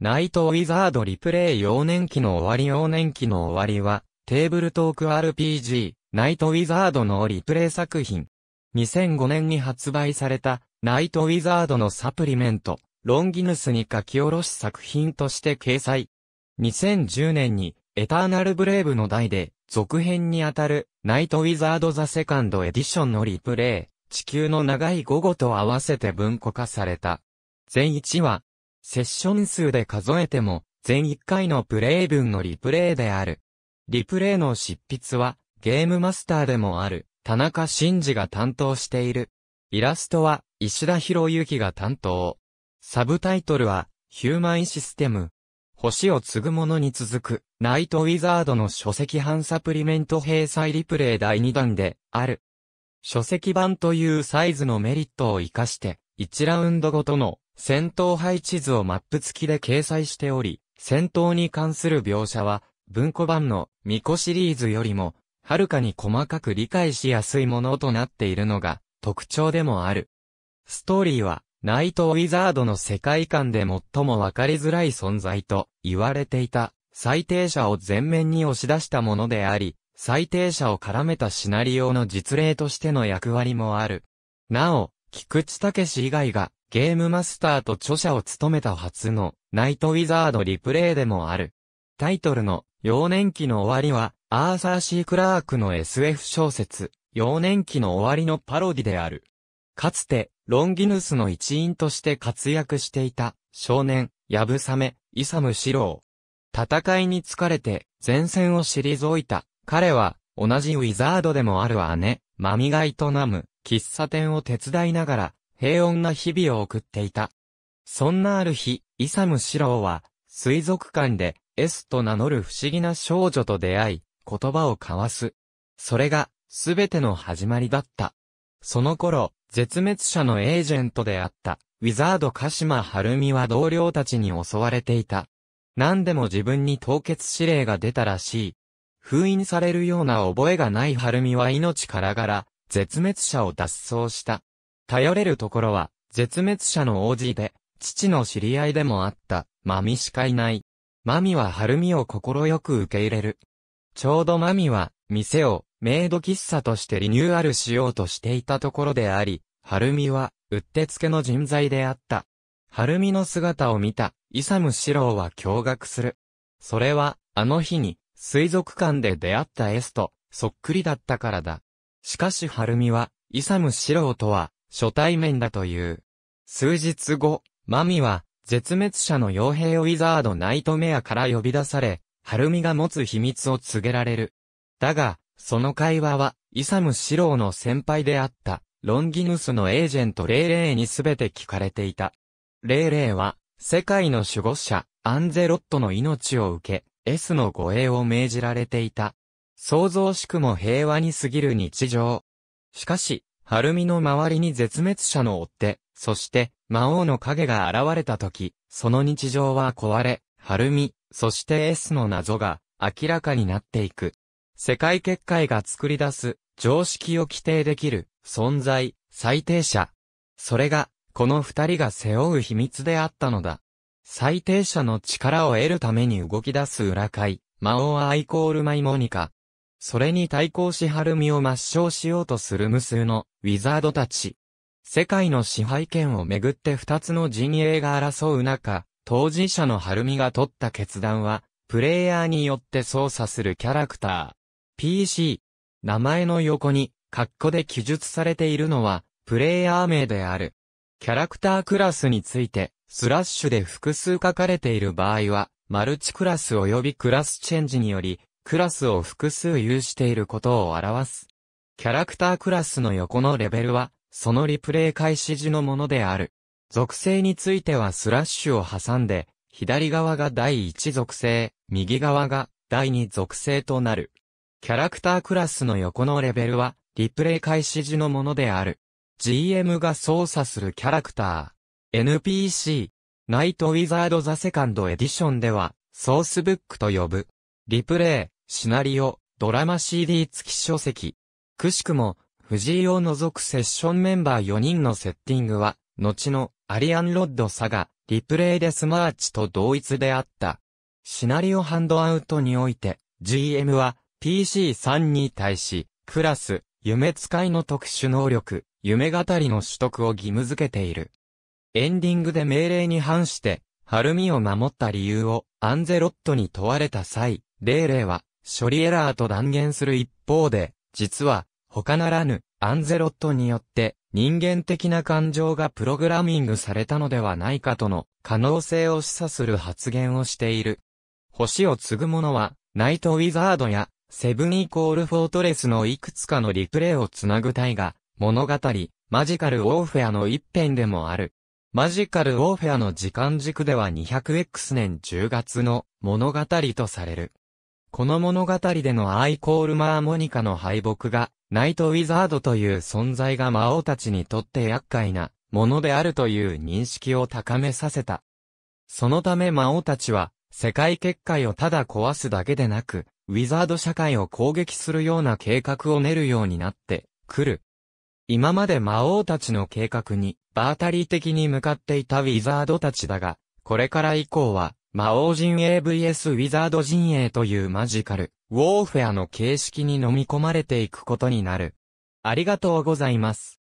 ナイトウィザードリプレイ幼年期の終わり幼年期の終わりは、テーブルトーク RPG、ナイトウィザードのリプレイ作品。2005年に発売された、ナイトウィザードのサプリメント、ロンギヌスに書き下ろし作品として掲載。2010年に、エターナルブレイブの題で、続編にあたる、ナイトウィザードザセカンドエディションのリプレイ、地球の長い午後と合わせて文庫化された。全1話、セッション数で数えても、全1回のプレイ分のリプレイである。リプレイの執筆は、ゲームマスターでもある、田中真二が担当している。イラストは、石田博之が担当。サブタイトルは、ヒューマンシステム。星を継ぐものに続く、ナイトウィザードの書籍版サプリメント閉鎖リプレイ第2弾で、ある。書籍版というサイズのメリットを活かして、1ラウンドごとの戦闘配置図をマップ付きで掲載しており、戦闘に関する描写は、文庫版の巫女シリーズよりも、はるかに細かく理解しやすいものとなっているのが特徴でもある。ストーリーは、ナイト・ウィザードの世界観で最もわかりづらい存在と言われていた、最低者を前面に押し出したものであり、最低者を絡めたシナリオの実例としての役割もある。なお、菊池武以外がゲームマスターと著者を務めた初のナイトウィザードリプレイでもある。タイトルの幼年期の終わりはアーサー・シー・クラークの SF 小説幼年期の終わりのパロディである。かつてロンギヌスの一員として活躍していた少年、ヤブサメ、イサム・シロー。戦いに疲れて前線を退いた彼は同じウィザードでもある姉、マミガイとナム、喫茶店を手伝いながら、平穏な日々を送っていた。そんなある日、イサム・シロウは、水族館で、エスと名乗る不思議な少女と出会い、言葉を交わす。それが、すべての始まりだった。その頃、絶滅者のエージェントであった、ウィザード鹿島晴美は同僚たちに襲われていた。何でも自分に凍結指令が出たらしい。封印されるような覚えがない晴美は命からがら、絶滅者を脱走した。頼れるところは、絶滅者の王子で、父の知り合いでもあった、マミしかいない。マミは晴海を快く受け入れる。ちょうどマミは、店を、メイド喫茶としてリニューアルしようとしていたところであり、晴海は、うってつけの人材であった。晴海の姿を見た、イサムシローは驚愕する。それは、あの日に、水族館で出会ったエスと、そっくりだったからだ。しかし晴海は、イサムシローとは、初対面だという。数日後、マミは、絶滅者の傭兵ウィザードナイトメアから呼び出され、ハルミが持つ秘密を告げられる。だが、その会話は、イサム・シローの先輩であった、ロンギヌスのエージェントレイレイにすべて聞かれていた。レイレイは、世界の守護者、アンゼロットの命を受け、S の護衛を命じられていた。想像しくも平和に過ぎる日常。しかし、晴海の周りに絶滅者の追って、そして、魔王の影が現れた時、その日常は壊れ、晴海、そして S の謎が明らかになっていく。世界結界が作り出す常識を規定できる存在、最低者。それが、この二人が背負う秘密であったのだ。最低者の力を得るために動き出す裏界、魔王アイコールマイモニカ、それに対抗しはるみを抹消しようとする無数のウィザードたち。世界の支配権をめぐって二つの陣営が争う中、当事者のはるみが取った決断は、プレイヤーによって操作するキャラクター。PC。名前の横に、括弧で記述されているのは、プレイヤー名である。キャラクタークラスについて、スラッシュで複数書かれている場合は、マルチクラス及びクラスチェンジにより、クラスを複数有していることを表す。キャラクタークラスの横のレベルは、そのリプレイ開始時のものである。属性についてはスラッシュを挟んで、左側が第1属性、右側が第2属性となる。キャラクタークラスの横のレベルは、リプレイ開始時のものである。GM が操作するキャラクター。NPC。ナイトウィザードザセカンドエディションでは、ソースブックと呼ぶ。リプレイ、シナリオ、ドラマ CD 付き書籍。くしくも、藤井を除くセッションメンバー4人のセッティングは、後のアリアン・ロッド・サガ、リプレイ・デス・マーチと同一であった。シナリオハンドアウトにおいて、GM は PC3 に対し、クラス、夢使いの特殊能力、夢語りの取得を義務付けている。エンディングで命令に反して、るみを守った理由をアンゼロットに問われた際、レイレイは、処理エラーと断言する一方で、実は、他ならぬ、アンゼロットによって、人間的な感情がプログラミングされたのではないかとの可能性を示唆する発言をしている。星を継ぐ者は、ナイトウィザードや、セブンイコールフォートレスのいくつかのリプレイをつなぐ隊が、物語、マジカルウォーフェアの一編でもある。マジカルウォーフェアの時間軸では 200X 年10月の物語とされる。この物語でのアイコールマーモニカの敗北が、ナイトウィザードという存在が魔王たちにとって厄介なものであるという認識を高めさせた。そのため魔王たちは、世界結界をただ壊すだけでなく、ウィザード社会を攻撃するような計画を練るようになってくる。今まで魔王たちの計画に、バータリー的に向かっていたウィザードたちだが、これから以降は、魔王陣営 vs ウィザード陣営というマジカル、ウォーフェアの形式に飲み込まれていくことになる。ありがとうございます。